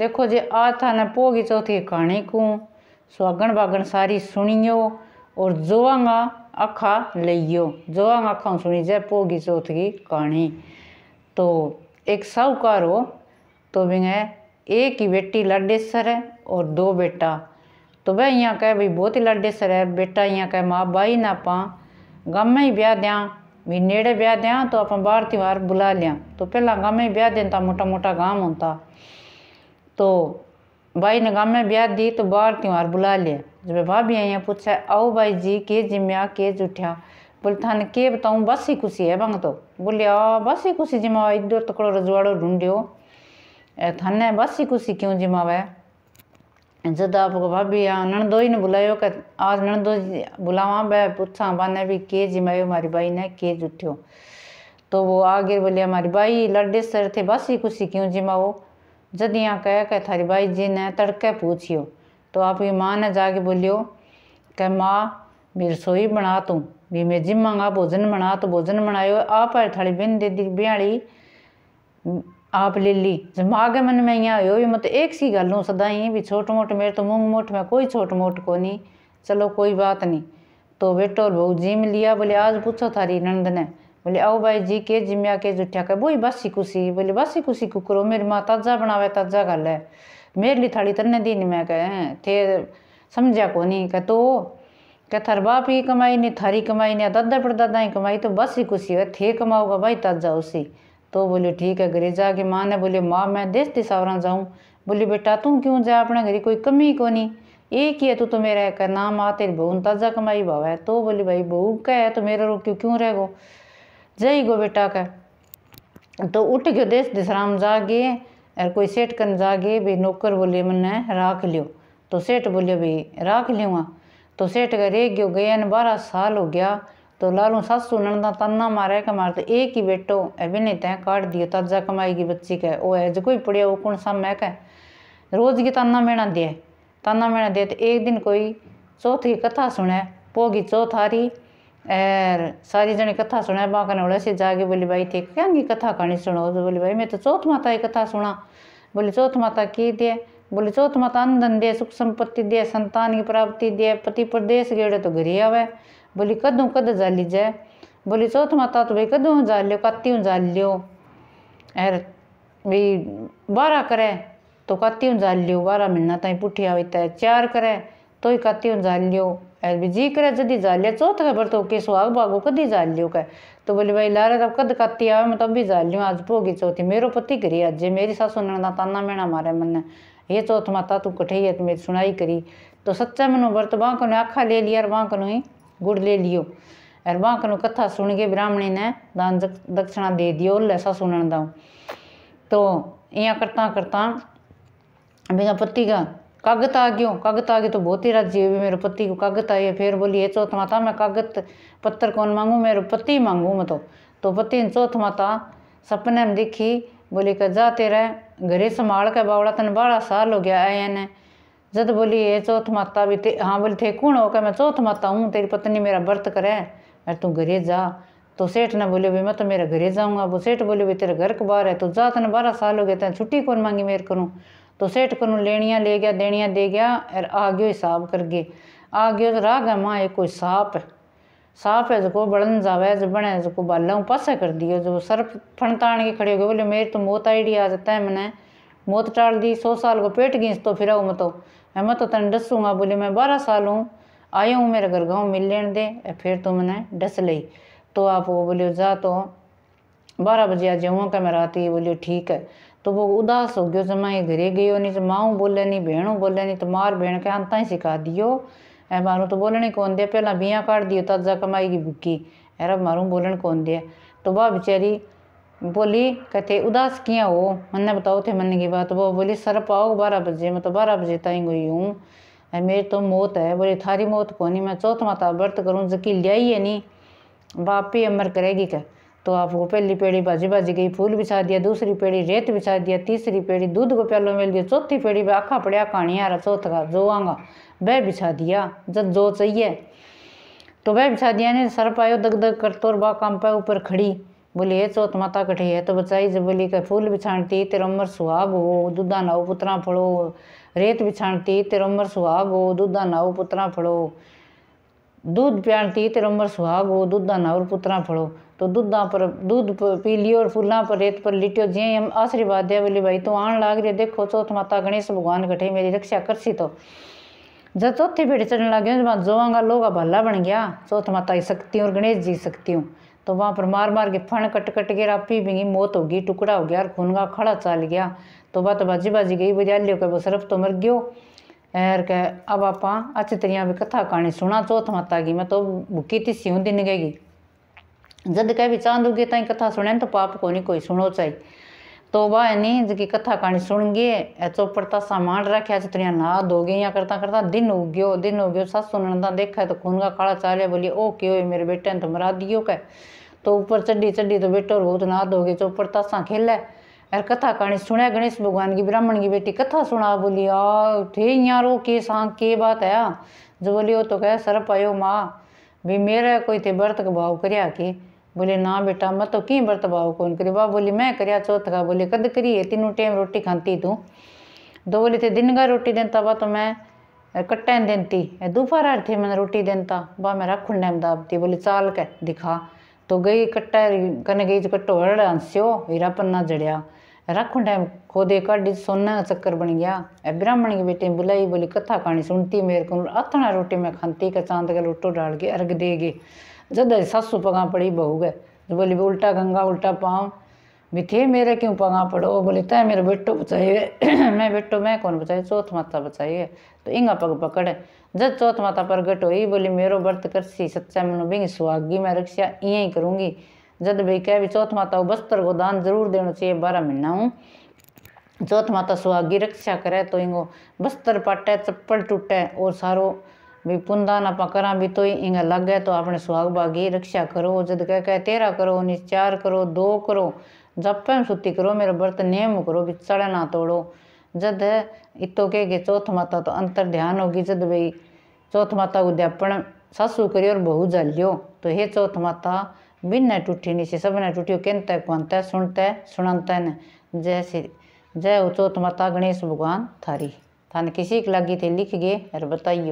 देखो जे आ था न पोगी चौथी कहानी को सुहागण बागण सारी सुनियो और जोआंगा अखा लइयो जोआंगा अखा सुनी जे पोगी चौथ की कहानी तो एक साहूकार हो तो भी है एक ही बेटी लाडेसर है और दो बेटा तो वह यहाँ कह भाई बहुत ही लाडेसर है बेटा यहाँ कह माँ बाई ना पा गम में ही ब्याह दें भी नेड़े ब्याह दें तो अपन बार त्यौहार बुला लिया तो पहला गम में ब्याह तो मोटा मोटा गाम होता तो भाई ने गाँव में ब्याह दी तो बार त्यौहार बुला लिया जब भाभी आई पूछा आओ भाई जी के जिम्या के जूठा बोले थाने के बताऊँ बस ही खुशी है भंग तो बोले आ बस ही खुशी जिमा इधो तकड़ो रजवाड़ो ढूंढियो थाने बस ही खुशी क्यों जिमावे जद आपको भाभी नणदो ही ने बुलायो क आज नणदो बुलावा बे पूछा बाने भी के जिमायो हमारी बाई ने के जुठ्यो तो वो आगे बोले हमारी बाई लड्डे सर थे बस ही खुशी क्यों जिमाओ जदियाँ कह के थारी भाई जी ने तड़के पूछियो तो आपकी माँ ने जाके बोलियो कि माँ भी रसोई बना तू भी मैं जिम भोजन बना तो भोजन बनायो आप है थाली बिन दीदी बिहारी आप ले ली जमा के मन में यहाँ हो मत मतलब एक सी गल हूँ सदा ही भी छोट मोट मेरे तो मूंग मोट में कोई छोट मोट को नहीं चलो कोई बात नहीं तो बेटो बहू जिम लिया बोले आज पूछो थारी नंद ने बोले आओ भाई जी के जिम्या के जुठिया के बोई बासी कुसी बोले बासी कुसी कुकरो मेरी माँ ताजा बनावे ताजा गल है मेरे लिए थाली तरने दी नहीं मैं थे समझा को नहीं कह तो कह थर बाप ही कमाई नहीं थारी कमाई नहीं दादा परदादा ही कमाई तो बस ही कुछ है थे कमाओगा भाई ताजा उसी तो बोले ठीक है घरे के माँ ने बोले माँ मैं देश सावर जाऊँ बोली बेटा तू क्यों जा अपने घरे कोई कमी को नहीं एक ही है तू तो मेरा कह नाम आ तेरी बहू ताज़ा कमाई भाव है तो बोली भाई बहू का है तो मेरा रो क्यों क्यों रह गो जई गो बेटा का तो उठ गयो देश दिशराम जागे और कोई सेठ कन जागे भी नौकर बोले मैंने राख लियो तो सेठ बोले भाई राख लियो तो सेठ का रह गयो गया ने बारह साल हो गया तो लालू सासू नंदा तन्ना मारे के मार तो एक ही बेटो नहीं तय काट दियो ताजा कमाई की बच्ची का वो है जो कोई पड़िया वो कौन सा मैं कह रोज की ताना मेणा दिए ताना मेणा दिए तो एक दिन कोई चौथ की कथा सुने पोगी चौथ हारी और सारी जने कथा सुना बा कने ओले से जागे बोली भाई थे क्या कथा कहानी सुनो तो बोली भाई मैं तो चौथ माता की कथा सुना बोली चौथ माता की दे बोली चौथ माता अंधन दे सुख संपत्ति दे संतान की प्राप्ति दे पति प्रदेश गेड़े तो घरी आवे बोली कदू कद जाली जाए बोली चौथ माता तो भाई कदू जा लियो काती जाल लियो एर भाई बारह करे तो काती जाल लियो बारह महीना ताई पुठी आवे चार करे तो ही काती जाल लियो ऐं जी करा जॾहिं ज़ालिया लिया चौथ ख़बर तो के सुहाग कदी कॾहिं लियो कह तो बोले भाई लारा तब कद काती आवे मैं तब भी जालियो आज भोगी चौथी मेरो पति करी आज जे मेरी सासू नणदा ताना मेणा मारे मन ये चौथ माता तू कठे है मेरी सुनाई करी तो सच्चा मनो व्रत बाँ कनो आखा ले लिया और बाँ ही गुड़ ले लियो और बाँ कनो कथा सुन के ब्राह्मणी ने दान दक्षिणा दे दियो ले सासू नणदा तो इं करता करता मेरा पति का कागत आ गयो कागत आ गई तो बहुत ही राजी हुई मेरे पति को कागत आई है फिर बोली ये चौथ माता मैं कागत पत्थर कौन मांगू मेरे पति मांगू मैं तो तो पति ने चौथ माता सपने में देखी बोली क जा तेरा घरे संभाल के बावड़ा तेन बारह साल हो गया आए ने जद बोली ये चौथ माता भी ते हाँ बोली थे कौन हो के मैं चौथ माता हूँ तेरी पत्नी मेरा व्रत करे अरे तू घरे जा तो सेठ ने बोले भाई मैं तो मेरे घरे जाऊँगा वो सेठ बोले भाई तेरे घर के बाहर है तो जा तेने बारह साल हो गया तेने छुट्टी कौन मांगी मेरे करूँ तो सेठ को लेनिया ले गया देनिया दे गया और आ गयो हिसाब गए आ गयो तो राह माँ एक कोई साप है साफ है जो बड़न जावे जो बने जो बालों पासे कर दियो जो सर फणता के खड़े हो गए बोले मेरी तो मौत आईडी आ जाता है मैंने मौत टाल दी सौ साल को पेट घींच तो फिर मतो मैं मत तो तेन डसूँगा बोले मैं बारह साल हूँ आया हूँ मेरे घर गाँव मिल लेन दे फिर तू मैंने डस ली तो आप वो बोलियो जा तो बारह बजे आ जाऊँगा क्या मैं रात ही ठीक है तो वो उदास हो गयो जमा ये घरे गयो नहीं तो माँ बोले नहीं बहनों बोले नहीं तो मार बहन के अंत ही सिखा दियो ऐ मारू तो बोलने कौन दे पहला बिया काट दियो तब जा कमाएगी भुक्की अरे मारू बोलन कौन दे तो वह बेचारी बोली कहते उदास किया हो मैंने बताओ थे मन की बात वो बोली सर पाओ बारह बजे मैं तो बारह बजे ताई गई हूँ मेरे तो मौत है बोली थारी मौत कौन मैं चौथ माता व्रत करूँ जकी लिया ही है नहीं बापी अमर करेगी क्या तो आप पहली पेड़ी भाजी भाजी गई फूल बिछा दिया दूसरी पेड़ी रेत बिछा दिया तीसरी पेड़ी दूध को प्यालो मिल दिया चौथी पेड़ी पर आखा पड़िया आ रहा चौथ का जो आंगा वह बिछा दिया जब जो चाहिए तो वह बिछा दिया ने सर पायो दग दग कर और बा काम पाए ऊपर खड़ी बोली ये चौथ माता कठी है तो बचाई जब बोली कह फूल बिछाणती तेरा उम्र सुहाग हो दूधा नाओ पुत्रा फड़ो रेत बिछाणती तेरा उम्र सुहाग हो दूधा नाओ पुत्रा फड़ो दूध प्याण ती तेरो उम्र सुहाग हो दूधा और पुत्रा फड़ो तो दूधा पर दूध पी लियो और फूलों पर रेत पर लिटियो जे हम आशीर्वाद दे बोले भाई तो आन लाग रही देखो चौथ माता गणेश भगवान कठे मेरी रक्षा कर सी तो जब चौथी भेड़ चढ़ने लगे जब वहाँ जोवांगा लोग भला बन गया चौथ माता की शक्ति और गणेश जी शक्ति हूँ तो वहाँ पर मार मार के फण कट कट के रापी भी मौत होगी टुकड़ा हो गया और खूनगा खड़ा चल गया तो बात बाजी बाजी गई बजा लियो कह सरफ तो मर गयो ऐर के अब आप अच्छी तरह भी कथा कहानी सुना चौथ माता की मैं तो बुकी थी सी दिन निगेगी जद कह भी चांद उगे ताई कथा सुने तो पाप को नहीं कोई सुनो चाहिए तो वह है नी जी कथा कहानी सुन गए चौपड़ तो ता सामान रखे अच्छी तरह नहा दो गई या करता करता दिन उग गयो दिन उग गयो सासू नंदा देखा तो खून का काला चाले बोलिए ओ क्यों मेरे बेटे ने तो मरा दियो कह तो ऊपर चढ़ी चढ़ी तो बेटो बहुत नहा दोगे गए तो चौपड़ खेल है अरे कथा कहानी सुने गणेश भगवान की ब्राह्मण की बेटी कथा सुना बोली आ थे यारो के सा के बात है जो बोली वो तो कह सर पायो माँ भी मेरा कोई थे व्रत का भाव कर बोले ना बेटा मैं तो क्यों व्रत भाव कौन करी बा बोली मैं करिया चौथ का बोले कद करी है तीनों टाइम रोटी खाती तू दो बोले थे दिन का रोटी देता बा तो मैं कट्टा देती दोपहर थे मैंने रोटी देता बा मैं रखू टाइम दाबती बोले चाल कर दिखा तो गई कट्टा कने गई कट्टो हरड़ हंस्यो हीरापन ना जड़िया राखू टाइम खोदे काढ़ी सोना का चक्कर बन गया ए ब्राह्मण की बेटी बुलाई बोली कथा कहानी सुनती मेरे को अथना रोटी में खाती का चांद का लोटो डाल के अर्घ गए जद सासू पगा पड़ी बहू गए बोली उल्टा गंगा उल्टा पाँव थे मेरे क्यों पंगा पड़ो बोले तय मेरे बेटो बचाइए मैं बेटो मैं कौन बचाई चौथ माता बचाइए तो इंगा पग पकड़े जब चौथ माता प्रगट हुई बोली मेरो व्रत कर सी सच्चा मनु बिंग सुहागी मैं रक्षा इं ही करूँगी जद भी कह भी चौथ माता वस्त्र को दान जरूर देना चाहिए बारह महीना हूँ चौथ माता सुहागी रक्षा करे तो इंगो बस्तर पाटे चप्पल टूटे और सारो भी पुंदा ना पकड़ा भी तो इंग लगे तो अपने सुहाग भागी रक्षा करो जद कह कह तेरा करो निश्चार करो दो करो जप सुती करो मेरा व्रत नियम करो भी चढ़ ना तोड़ो जद इतो के के चौथ माता तो अंतर ध्यान होगी जद भाई चौथ माता उद्यापन सासू करियो और बहू जलियो तो हे चौथ माता बिन न नहीं नीचे सब ने टूटियो कहते कुंत सुनते सुनते न जय श्री जय चौथ माता गणेश भगवान थारी थाने किसी की लागी थे लिख गए और बताइयो